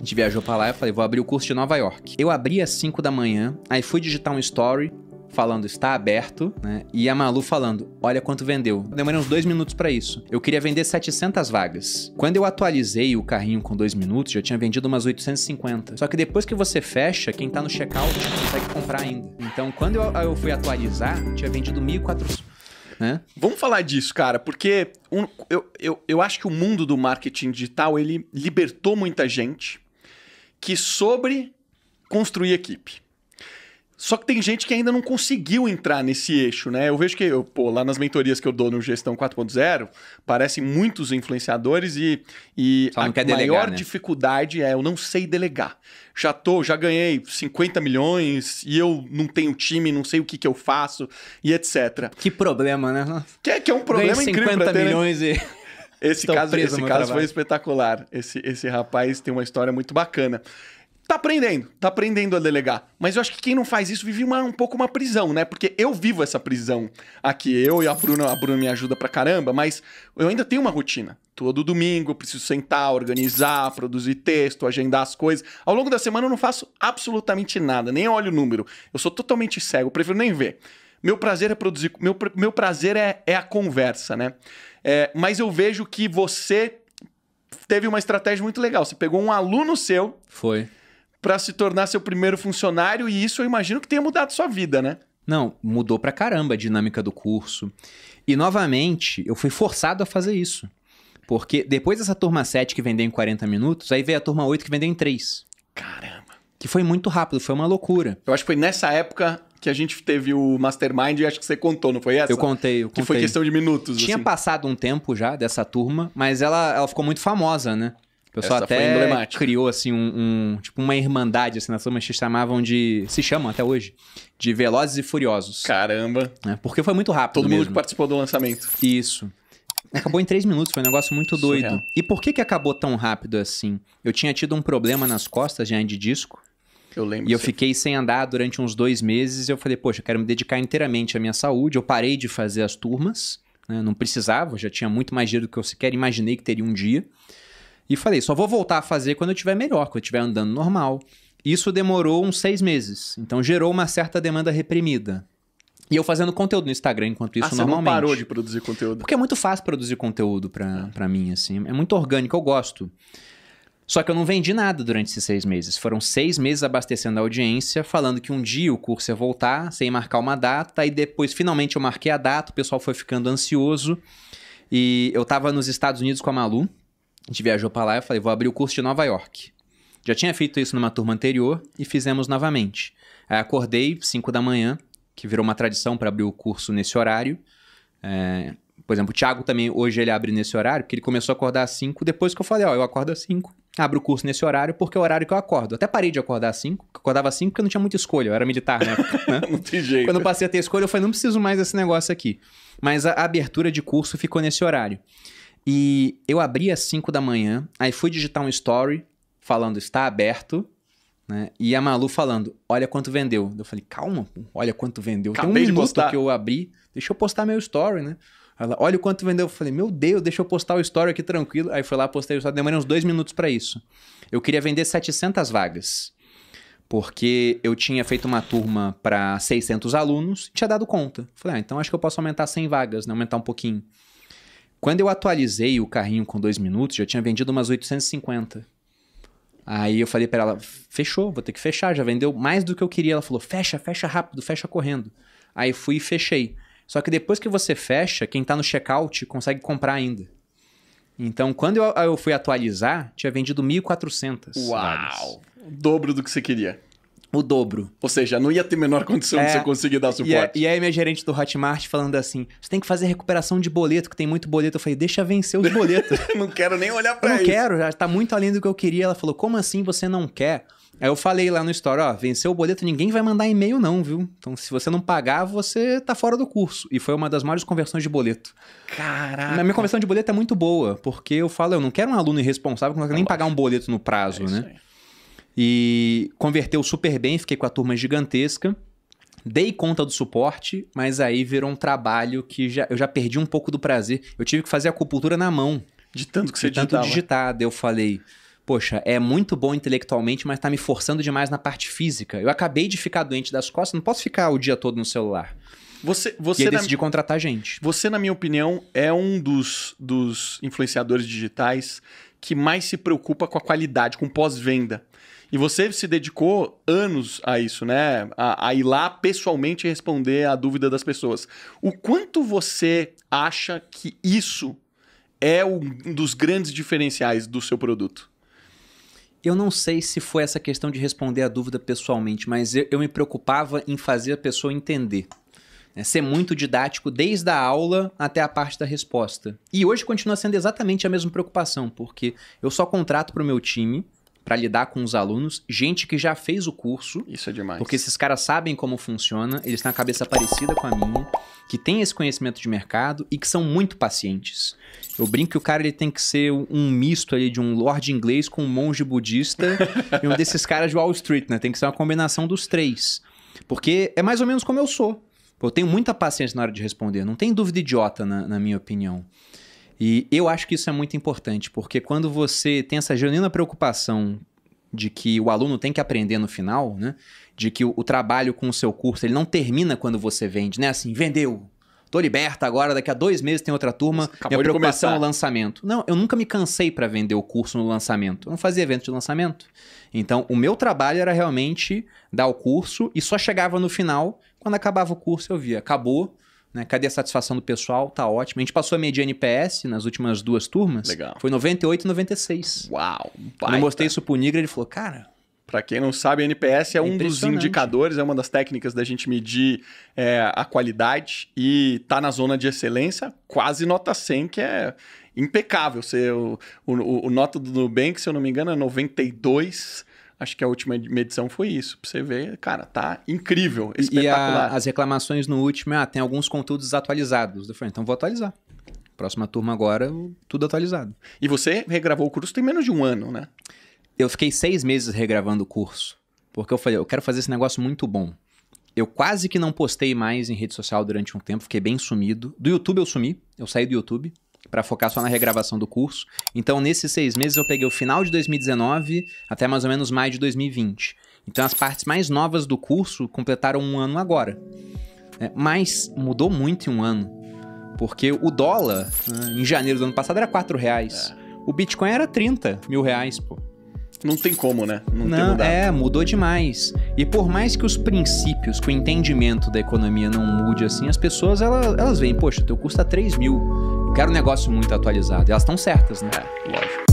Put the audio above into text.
A gente viajou para lá e falei, vou abrir o curso de Nova York. Eu abri às 5 da manhã, aí fui digitar um story falando está aberto, né? E a Malu falando, olha quanto vendeu. Demorei uns dois minutos para isso. Eu queria vender 700 vagas. Quando eu atualizei o carrinho com dois minutos, já tinha vendido umas 850. Só que depois que você fecha, quem tá no checkout consegue comprar ainda. Então, quando eu, eu fui atualizar, tinha vendido 1.400. Né? Vamos falar disso, cara, porque um, eu, eu, eu acho que o mundo do marketing digital ele libertou muita gente que sobre construir equipe. Só que tem gente que ainda não conseguiu entrar nesse eixo, né? Eu vejo que, eu, pô, lá nas mentorias que eu dou no Gestão 4.0, parecem muitos influenciadores e, e a delegar, maior né? dificuldade é eu não sei delegar. Já tô, já ganhei 50 milhões e eu não tenho time, não sei o que que eu faço e etc. Que problema, né? Que, é, que é um problema Ganho incrível. 50 ter, né? milhões né? e... Esse caso, esse caso foi espetacular. Esse, esse rapaz tem uma história muito bacana. Tá aprendendo, tá aprendendo a delegar. Mas eu acho que quem não faz isso vive uma, um pouco uma prisão, né? Porque eu vivo essa prisão aqui. Eu e a Bruna, a Bruna me ajuda pra caramba, mas eu ainda tenho uma rotina. Todo domingo eu preciso sentar, organizar, produzir texto, agendar as coisas. Ao longo da semana eu não faço absolutamente nada, nem olho o número. Eu sou totalmente cego, prefiro nem ver. Meu prazer é produzir, meu, meu prazer é, é a conversa, né? É, mas eu vejo que você teve uma estratégia muito legal. Você pegou um aluno seu. Foi. Para se tornar seu primeiro funcionário, e isso eu imagino que tenha mudado sua vida, né? Não, mudou pra caramba a dinâmica do curso. E novamente, eu fui forçado a fazer isso. Porque depois dessa turma 7 que vendeu em 40 minutos, aí veio a turma 8 que vendeu em 3. Caramba que foi muito rápido, foi uma loucura. Eu acho que foi nessa época que a gente teve o Mastermind e acho que você contou, não foi essa? Eu contei, eu contei. Que foi questão de minutos. Tinha assim. passado um tempo já dessa turma, mas ela, ela ficou muito famosa, né? O pessoal até criou assim um, um, tipo uma irmandade assim na que se chamavam de se chamam até hoje de Velozes e Furiosos. Caramba! É, porque foi muito rápido. Todo mesmo. mundo que participou do lançamento. Isso. Acabou em três minutos, foi um negócio muito doido. Surreal. E por que que acabou tão rápido assim? Eu tinha tido um problema nas costas já de disco eu lembro. E eu fiquei sem andar durante uns dois meses. eu falei, poxa, eu quero me dedicar inteiramente à minha saúde. Eu parei de fazer as turmas, né? não precisava, já tinha muito mais dinheiro do que eu sequer imaginei que teria um dia. E falei, só vou voltar a fazer quando eu tiver melhor, quando eu estiver andando normal. Isso demorou uns seis meses, então gerou uma certa demanda reprimida. E eu fazendo conteúdo no Instagram enquanto isso, ah, normalmente. Você parou de produzir conteúdo? Porque é muito fácil produzir conteúdo para é. Tá. pra mim, assim. É muito orgânico, eu gosto. Só que eu não vendi nada durante esses seis meses. Foram seis meses abastecendo a audiência, falando que um dia o curso ia voltar, sem marcar uma data, e depois finalmente eu marquei a data, o pessoal foi ficando ansioso. E eu tava nos Estados Unidos com a Malu, a gente viajou para lá e eu falei, vou abrir o curso de Nova York. Já tinha feito isso numa turma anterior e fizemos novamente. Aí acordei 5 da manhã, que virou uma tradição para abrir o curso nesse horário. É, por exemplo, o Thiago também, hoje ele abre nesse horário, porque ele começou a acordar às 5, depois que eu falei, ó, eu acordo às 5 abro o curso nesse horário porque é o horário que eu acordo. até parei de acordar às 5, acordava às 5 porque eu não tinha muita escolha, eu era militar na época. Né? não tem jeito. Quando eu passei a ter escolha, eu falei, não preciso mais desse negócio aqui. Mas a abertura de curso ficou nesse horário. E eu abri às 5 da manhã, aí fui digitar um story falando está aberto, né? E a Malu falando, olha quanto vendeu. Eu falei, calma, pô, olha quanto vendeu. Acabei Tem um de minuto postar. que eu abri, deixa eu postar meu story, né? Ela, olha o quanto vendeu. Eu falei, meu Deus, deixa eu postar o story aqui tranquilo. Aí foi lá, postei o story, demorei uns dois minutos para isso. Eu queria vender 700 vagas, porque eu tinha feito uma turma para 600 alunos e tinha dado conta. Falei, ah, então acho que eu posso aumentar 100 vagas, né? aumentar um pouquinho. Quando eu atualizei o carrinho com dois minutos, já tinha vendido umas 850. Aí eu falei para ela, fechou, vou ter que fechar, já vendeu mais do que eu queria. Ela falou, fecha, fecha rápido, fecha correndo. Aí fui e fechei. Só que depois que você fecha, quem tá no checkout consegue comprar ainda. Então, quando eu, eu fui atualizar, tinha vendido 1.400. Uau! Dadas. O dobro do que você queria o dobro. Ou seja, não ia ter menor condição é, de você conseguir dar é- suporte. E, e aí minha gerente do Hotmart falando assim, você tem que fazer recuperação de boleto, que tem muito boleto. Eu falei, deixa vencer os boletos. não quero nem olhar para isso. Não quero, já tá muito além do que eu queria. Ela falou, como assim você não quer? Aí eu falei lá no Story, ó, venceu o boleto, ninguém vai mandar e-mail não, viu? Então se você não pagar, você tá fora do curso. E foi uma das maiores conversões de boleto. Caraca! A minha conversão de boleto é muito boa, porque eu falo, eu não quero um aluno irresponsável que não quer nem é pagar um boleto no prazo, é né? Aí. E converteu super bem, fiquei com a turma gigantesca. Dei conta do suporte, mas aí virou um trabalho que já, eu já perdi um pouco do prazer. Eu tive que fazer a acupuntura na mão. De tanto que você de tanto digitava. digitado. Eu falei, poxa, é muito bom intelectualmente, mas tá me forçando demais na parte física. Eu acabei de ficar doente das costas, não posso ficar o dia todo no celular. Você, você e aí decidi na... contratar gente. Você, na minha opinião, é um dos, dos influenciadores digitais que mais se preocupa com a qualidade, com pós-venda. E você se dedicou anos a isso, né? A, a, ir lá pessoalmente responder a dúvida das pessoas. O quanto você acha que isso é um dos grandes diferenciais do seu produto? Eu não sei se foi essa questão de responder a dúvida pessoalmente, mas eu, eu me preocupava em fazer a pessoa entender né? ser muito didático desde a aula até a parte da resposta. E hoje continua sendo exatamente a mesma preocupação, porque eu só contrato para o meu time para lidar com os alunos, gente que já fez o curso. Isso é demais. Porque esses caras sabem como funciona, eles têm a cabeça parecida com a minha, que tem esse conhecimento de mercado e que são muito pacientes. Eu brinco que o cara ele tem que ser um misto ali de um lord inglês com um monge budista e um desses caras de Wall Street, né? Tem que ser uma combinação dos três. Porque é mais ou menos como eu sou. Eu tenho muita paciência na hora de responder, não tem dúvida idiota, na, na minha opinião. E eu acho que isso é muito importante, porque quando você tem essa genuína preocupação de que o aluno tem que aprender no final, né? De que o, o trabalho com o seu curso ele não termina quando você vende, né? Assim, vendeu, tô liberta agora, daqui a dois meses tem outra turma. Acabou minha preocupação é o lançamento. Não, eu nunca me cansei para vender o curso no lançamento. Eu não fazia evento de lançamento. Então, o meu trabalho era realmente dar o curso e só chegava no final quando acabava o curso, eu via, acabou, né? Cadê a satisfação do pessoal? Tá ótimo. A gente passou a mediana NPS nas últimas duas turmas. Legal. Foi 98 e 96. Uau. Quando eu mostrei isso pro Nigra, ele falou, cara, para quem não sabe, NPS é, é um dos indicadores, é uma das técnicas da gente medir é, a qualidade e tá na zona de excelência, quase nota 100, que é impecável. Você, o, o, o nota do Nubank, se eu não me engano, é 92. Acho que a última medição foi isso. Pra você ver, cara, tá incrível, espetacular. E a, as reclamações no último, ah, tem alguns conteúdos desatualizados. Eu falei, então vou atualizar. Próxima turma agora, tudo atualizado. E você regravou o curso tem menos de um ano, né? Eu fiquei seis meses regravando o curso. Porque eu falei, eu quero fazer esse negócio muito bom. Eu quase que não postei mais em rede social durante um tempo, fiquei bem sumido. Do YouTube eu sumi, eu saí do YouTube para focar só na regravação do curso. Então, nesses seis meses, eu peguei o final de 2019 até mais ou menos maio de 2020. Então, as partes mais novas do curso completaram um ano agora. É, mas mudou muito em um ano, porque o dólar ah, em janeiro do ano passado era 4 reais. É. O Bitcoin era 30 mil reais, pô. Não tem como, né? Não, não tem mudado. É, mudou demais. E por mais que os princípios, que o entendimento da economia não mude assim, as pessoas elas, elas veem, poxa, teu custo tá 3 mil quero um negócio muito atualizado. elas estão certas, né? É, lógico.